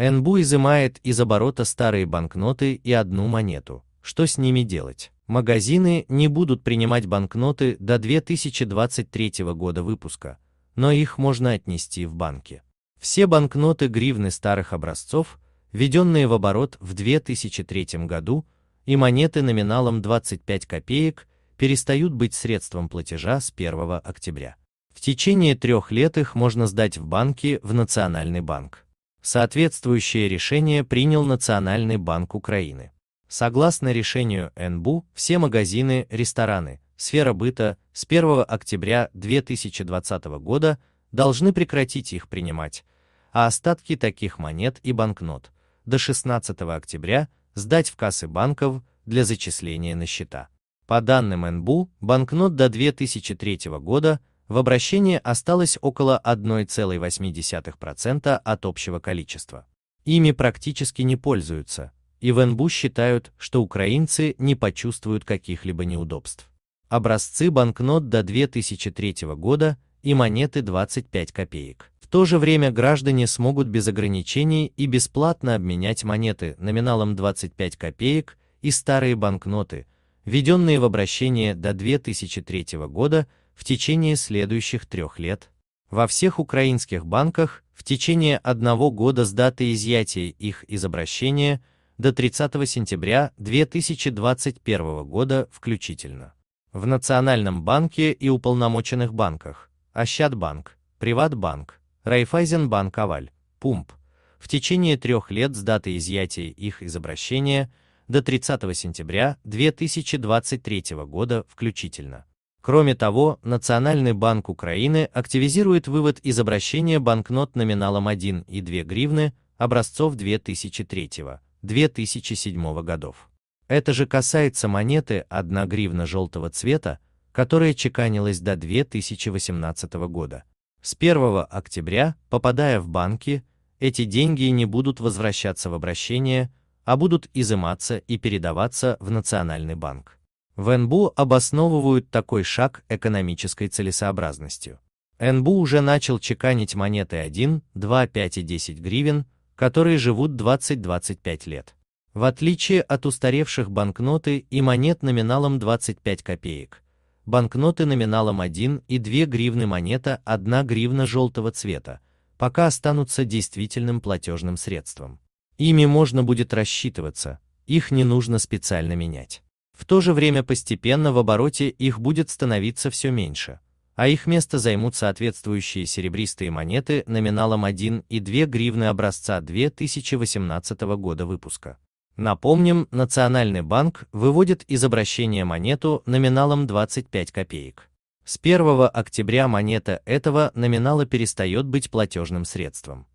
НБУ изымает из оборота старые банкноты и одну монету. Что с ними делать? Магазины не будут принимать банкноты до 2023 года выпуска, но их можно отнести в банки. Все банкноты гривны старых образцов, введенные в оборот в 2003 году, и монеты номиналом 25 копеек перестают быть средством платежа с 1 октября. В течение трех лет их можно сдать в банки в Национальный банк. Соответствующее решение принял Национальный банк Украины. Согласно решению НБУ, все магазины, рестораны, сфера быта с 1 октября 2020 года должны прекратить их принимать, а остатки таких монет и банкнот до 16 октября сдать в кассы банков для зачисления на счета. По данным НБУ, банкнот до 2003 года в обращении осталось около 1,8% от общего количества. Ими практически не пользуются, и в НБУ считают, что украинцы не почувствуют каких-либо неудобств. Образцы банкнот до 2003 года и монеты 25 копеек. В то же время граждане смогут без ограничений и бесплатно обменять монеты номиналом 25 копеек и старые банкноты, введенные в обращение до 2003 года в течение следующих трех лет. Во всех украинских банках в течение одного года с даты изъятия их из обращения до 30 сентября 2021 года включительно. В Национальном банке и уполномоченных банках Ощадбанк, Приватбанк, Райфайзенбанк Аваль, Пумп в течение трех лет с даты изъятия их из обращения до 30 сентября 2023 года включительно. Кроме того, Национальный банк Украины активизирует вывод из обращения банкнот номиналом 1 и 2 гривны образцов 2003-2007 годов. Это же касается монеты 1 гривна желтого цвета, которая чеканилась до 2018 года. С 1 октября, попадая в банки, эти деньги не будут возвращаться в обращение, а будут изыматься и передаваться в Национальный банк. В НБУ обосновывают такой шаг экономической целесообразностью. НБУ уже начал чеканить монеты 1, 2, 5 и 10 гривен, которые живут 20-25 лет. В отличие от устаревших банкноты и монет номиналом 25 копеек, банкноты номиналом 1 и 2 гривны монета 1 гривна желтого цвета, пока останутся действительным платежным средством. Ими можно будет рассчитываться, их не нужно специально менять. В то же время постепенно в обороте их будет становиться все меньше, а их место займут соответствующие серебристые монеты номиналом 1 и 2 гривны образца 2018 года выпуска. Напомним, Национальный банк выводит из обращения монету номиналом 25 копеек. С 1 октября монета этого номинала перестает быть платежным средством.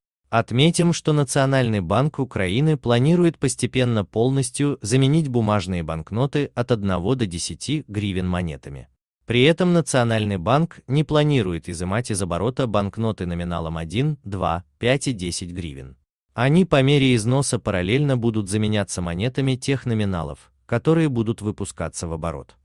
Отметим, что Национальный банк Украины планирует постепенно полностью заменить бумажные банкноты от 1 до 10 гривен монетами. При этом Национальный банк не планирует изымать из оборота банкноты номиналом 1, 2, 5 и 10 гривен. Они по мере износа параллельно будут заменяться монетами тех номиналов, которые будут выпускаться в оборот.